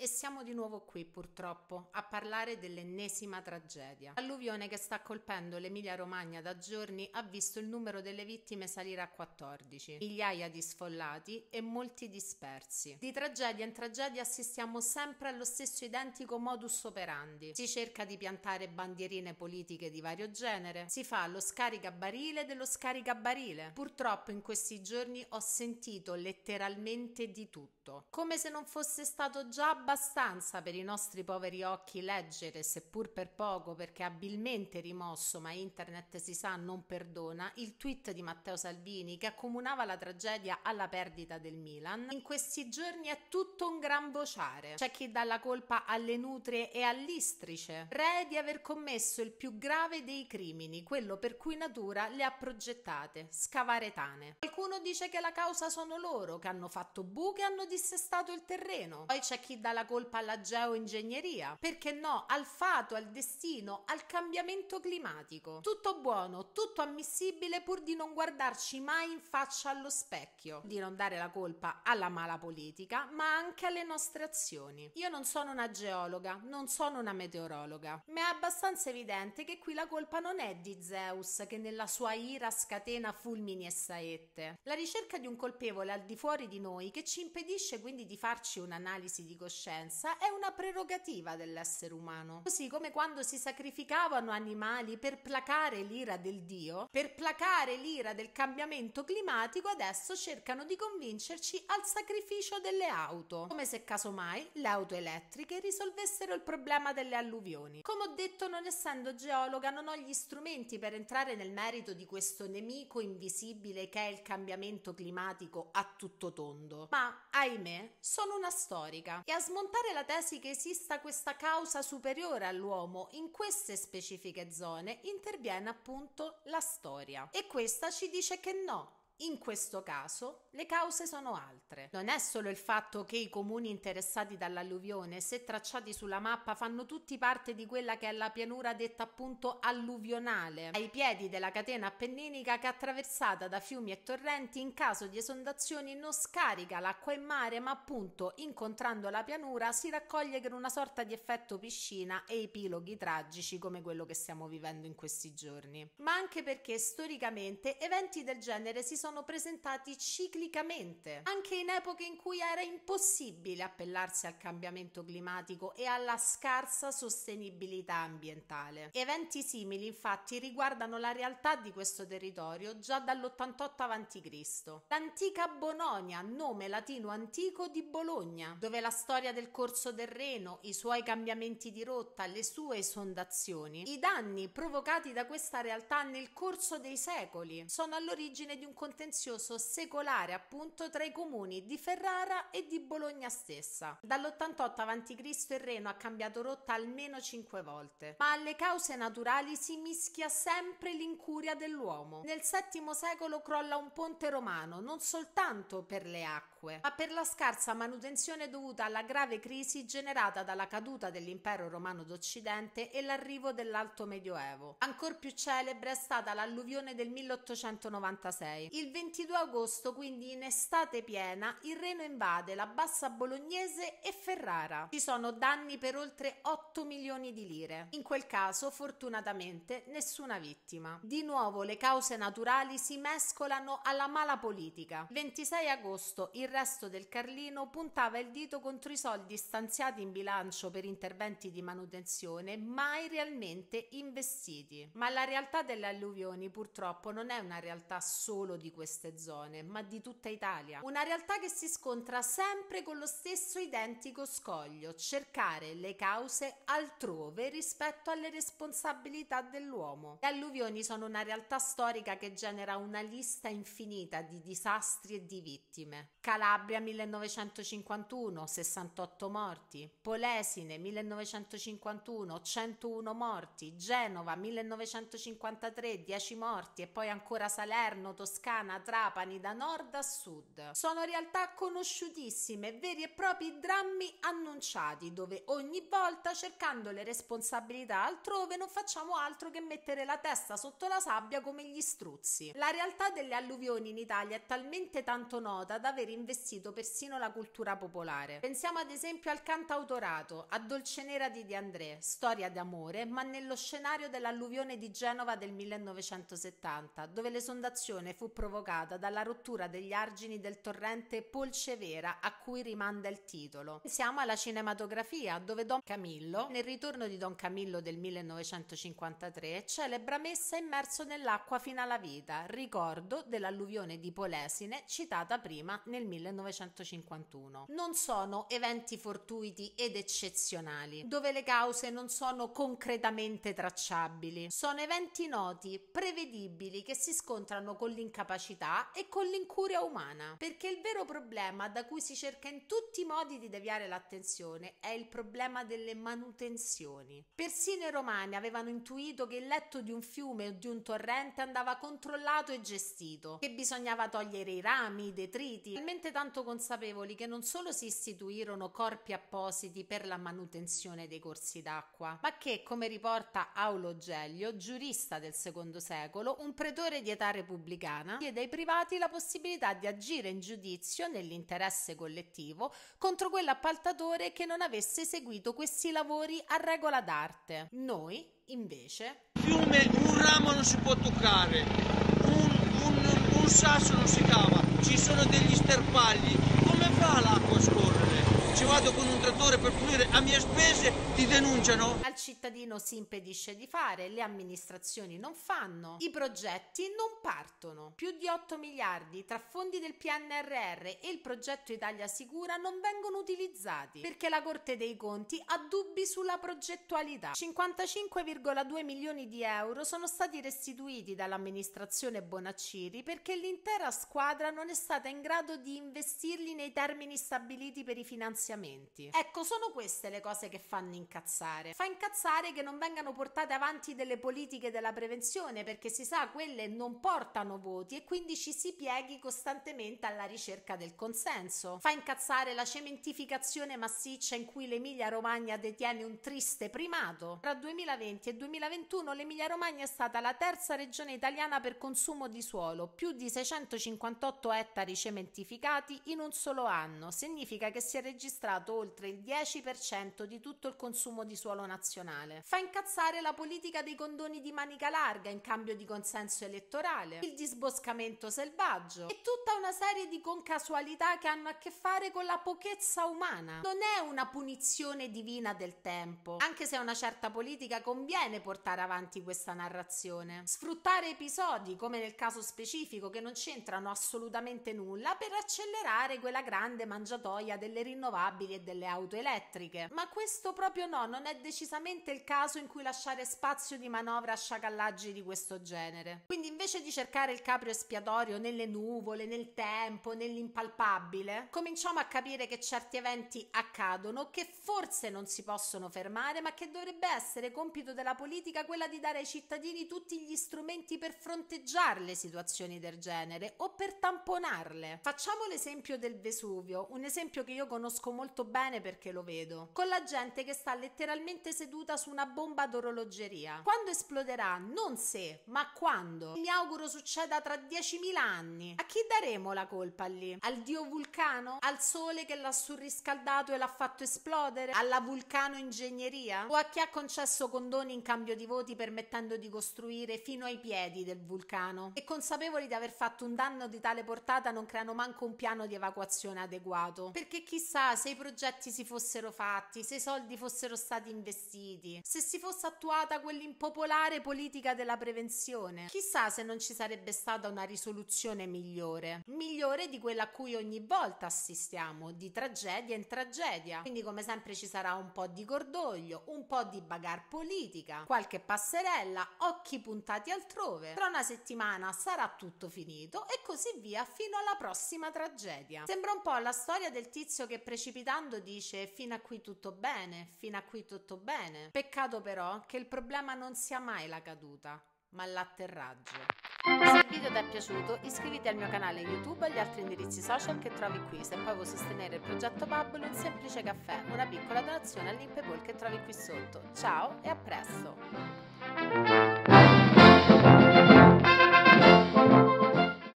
E siamo di nuovo qui, purtroppo, a parlare dell'ennesima tragedia. L'alluvione che sta colpendo l'Emilia-Romagna da giorni ha visto il numero delle vittime salire a 14, migliaia di sfollati e molti dispersi. Di tragedia in tragedia assistiamo sempre allo stesso identico modus operandi. Si cerca di piantare bandierine politiche di vario genere, si fa lo scaricabarile dello scaricabarile. Purtroppo in questi giorni ho sentito letteralmente di tutto, come se non fosse stato già abbastanza per i nostri poveri occhi leggere, seppur per poco, perché abilmente rimosso, ma internet si sa non perdona, il tweet di Matteo Salvini che accomunava la tragedia alla perdita del Milan. In questi giorni è tutto un gran vociare. C'è chi dà la colpa alle nutrie e all'istrice, re di aver commesso il più grave dei crimini, quello per cui natura le ha progettate, scavare tane. Qualcuno dice che la causa sono loro, che hanno fatto buche e hanno dissestato il terreno. Poi c'è chi dà la la colpa alla geoingegneria, perché no, al fato, al destino, al cambiamento climatico. Tutto buono, tutto ammissibile pur di non guardarci mai in faccia allo specchio, di non dare la colpa alla mala politica, ma anche alle nostre azioni. Io non sono una geologa, non sono una meteorologa, ma è abbastanza evidente che qui la colpa non è di Zeus che nella sua ira scatena fulmini e saette. La ricerca di un colpevole al di fuori di noi che ci impedisce quindi di farci un'analisi di coscienza coscienza è una prerogativa dell'essere umano. Così come quando si sacrificavano animali per placare l'ira del Dio, per placare l'ira del cambiamento climatico, adesso cercano di convincerci al sacrificio delle auto, come se casomai le auto elettriche risolvessero il problema delle alluvioni. Come ho detto, non essendo geologa, non ho gli strumenti per entrare nel merito di questo nemico invisibile che è il cambiamento climatico a tutto tondo. Ma ahimè, sono una storica e a smontare smontare la tesi che esista questa causa superiore all'uomo in queste specifiche zone interviene appunto la storia. E questa ci dice che no, in questo caso le cause sono altre. Non è solo il fatto che i comuni interessati dall'alluvione, se tracciati sulla mappa, fanno tutti parte di quella che è la pianura detta appunto alluvionale, ai piedi della catena appenninica che attraversata da fiumi e torrenti in caso di esondazioni non scarica l'acqua in mare, ma appunto incontrando la pianura si raccoglie con una sorta di effetto piscina e epiloghi tragici come quello che stiamo vivendo in questi giorni. Ma anche perché storicamente eventi del genere si sono sono presentati ciclicamente, anche in epoche in cui era impossibile appellarsi al cambiamento climatico e alla scarsa sostenibilità ambientale. Eventi simili infatti riguardano la realtà di questo territorio già dall'88 a.C. L'antica Bononia, nome latino antico di Bologna, dove la storia del corso del Reno, i suoi cambiamenti di rotta, le sue esondazioni, i danni provocati da questa realtà nel corso dei secoli sono all'origine di un contesto contenzioso secolare appunto tra i comuni di Ferrara e di Bologna stessa. Dall'88 avanti Cristo il Reno ha cambiato rotta almeno 5 volte, ma alle cause naturali si mischia sempre l'incuria dell'uomo. Nel VII secolo crolla un ponte romano, non soltanto per le acque, ma per la scarsa manutenzione dovuta alla grave crisi generata dalla caduta dell'impero romano d'Occidente e l'arrivo dell'Alto Medioevo. Ancora più celebre è stata l'alluvione del 1896. Il il 22 agosto, quindi in estate piena, il Reno invade la Bassa Bolognese e Ferrara. Ci sono danni per oltre 8 milioni di lire. In quel caso, fortunatamente, nessuna vittima. Di nuovo le cause naturali si mescolano alla mala politica. Il 26 agosto il resto del Carlino puntava il dito contro i soldi stanziati in bilancio per interventi di manutenzione mai realmente investiti. Ma la realtà delle alluvioni purtroppo non è una realtà solo di queste zone, ma di tutta Italia. Una realtà che si scontra sempre con lo stesso identico scoglio, cercare le cause altrove rispetto alle responsabilità dell'uomo. Le alluvioni sono una realtà storica che genera una lista infinita di disastri e di vittime. Calabria 1951, 68 morti, Polesine 1951, 101 morti, Genova 1953, 10 morti e poi ancora Salerno, Toscana Toscana, Trapani da nord a sud. Sono realtà conosciutissime, veri e propri drammi annunciati, dove ogni volta cercando le responsabilità altrove non facciamo altro che mettere la testa sotto la sabbia come gli struzzi. La realtà delle alluvioni in Italia è talmente tanto nota da aver investito persino la cultura popolare. Pensiamo ad esempio al cantautorato, a Dolce Nera di De André, storia d'amore, ma nello scenario dell'alluvione di Genova del 1970, dove l'esondazione fu provocata provocata dalla rottura degli argini del torrente Polcevera a cui rimanda il titolo. Siamo alla cinematografia dove Don Camillo, nel ritorno di Don Camillo del 1953, celebra messa immerso nell'acqua fino alla vita, ricordo dell'alluvione di Polesine citata prima nel 1951. Non sono eventi fortuiti ed eccezionali, dove le cause non sono concretamente tracciabili, sono eventi noti, prevedibili che si scontrano con l'incapacità capacità e con l'incuria umana, perché il vero problema da cui si cerca in tutti i modi di deviare l'attenzione è il problema delle manutenzioni. Persino i romani avevano intuito che il letto di un fiume o di un torrente andava controllato e gestito, che bisognava togliere i rami, i detriti, talmente tanto consapevoli che non solo si istituirono corpi appositi per la manutenzione dei corsi d'acqua, ma che, come riporta Aulo Gelio, giurista del secondo secolo, un pretore di età repubblicana, gli e dai privati la possibilità di agire in giudizio nell'interesse collettivo contro quell'appaltatore che non avesse eseguito questi lavori a regola d'arte. Noi, invece... Fiume, un ramo non si può toccare, un, un, un sasso non si cava, ci sono degli sterpagli, come fa l'acqua a scorrere? ci vado con un trattore per pulire a mie spese, ti denunciano. Al cittadino si impedisce di fare, le amministrazioni non fanno, i progetti non partono. Più di 8 miliardi tra fondi del PNRR e il progetto Italia Sicura non vengono utilizzati perché la Corte dei Conti ha dubbi sulla progettualità. 55,2 milioni di euro sono stati restituiti dall'amministrazione Bonacciri perché l'intera squadra non è stata in grado di investirli nei termini stabiliti per i finanziamenti finanziamenti. Ecco, sono queste le cose che fanno incazzare. Fa incazzare che non vengano portate avanti delle politiche della prevenzione perché si sa quelle non portano voti e quindi ci si pieghi costantemente alla ricerca del consenso. Fa incazzare la cementificazione massiccia in cui l'Emilia Romagna detiene un triste primato. Tra 2020 e 2021 l'Emilia Romagna è stata la terza regione italiana per consumo di suolo, più di 658 ettari cementificati in un solo anno. Significa che si è registrato registrato oltre il 10% di tutto il consumo di suolo nazionale. Fa incazzare la politica dei condoni di manica larga in cambio di consenso elettorale, il disboscamento selvaggio e tutta una serie di concasualità che hanno a che fare con la pochezza umana. Non è una punizione divina del tempo, anche se a una certa politica conviene portare avanti questa narrazione. Sfruttare episodi, come nel caso specifico, che non c'entrano assolutamente nulla per accelerare quella grande mangiatoia delle rinnovabili rinnovabili e delle auto elettriche. Ma questo proprio no, non è decisamente il caso in cui lasciare spazio di manovra a sciacallaggi di questo genere. Quindi invece di cercare il capro espiatorio nelle nuvole, nel tempo, nell'impalpabile, cominciamo a capire che certi eventi accadono, che forse non si possono fermare, ma che dovrebbe essere compito della politica quella di dare ai cittadini tutti gli strumenti per fronteggiare le situazioni del genere o per tamponarle. Facciamo l'esempio del Vesuvio, un esempio che io conosco capisco molto bene perché lo vedo. Con la gente che sta letteralmente seduta su una bomba d'orologeria. Quando esploderà? Non se, ma quando. Mi auguro succeda tra 10.000 anni. A chi daremo la colpa lì? Al dio vulcano? Al sole che l'ha surriscaldato e l'ha fatto esplodere? Alla vulcano ingegneria? O a chi ha concesso condoni in cambio di voti permettendo di costruire fino ai piedi del vulcano? E consapevoli di aver fatto un danno di tale portata non creano manco un piano di evacuazione adeguato. Perché chissà se i progetti si fossero fatti, se i soldi fossero stati investiti, se si fosse attuata quell'impopolare politica della prevenzione. Chissà se non ci sarebbe stata una risoluzione migliore, migliore di quella a cui ogni volta assistiamo, di tragedia in tragedia. Quindi come sempre ci sarà un po' di cordoglio, un po' di bagar politica, qualche passerella, occhi puntati altrove. Tra una settimana sarà tutto finito e così via fino alla prossima tragedia. Sembra un po' la storia del tizio che precipita precipitando dice fino a qui tutto bene, fino a qui tutto bene. Peccato però che il problema non sia mai la caduta, ma l'atterraggio. Se il video ti è piaciuto iscriviti al mio canale YouTube e agli altri indirizzi social che trovi qui se poi vuoi sostenere il progetto Bubble un semplice caffè, una piccola donazione all'Impepol che trovi qui sotto. Ciao e a presto!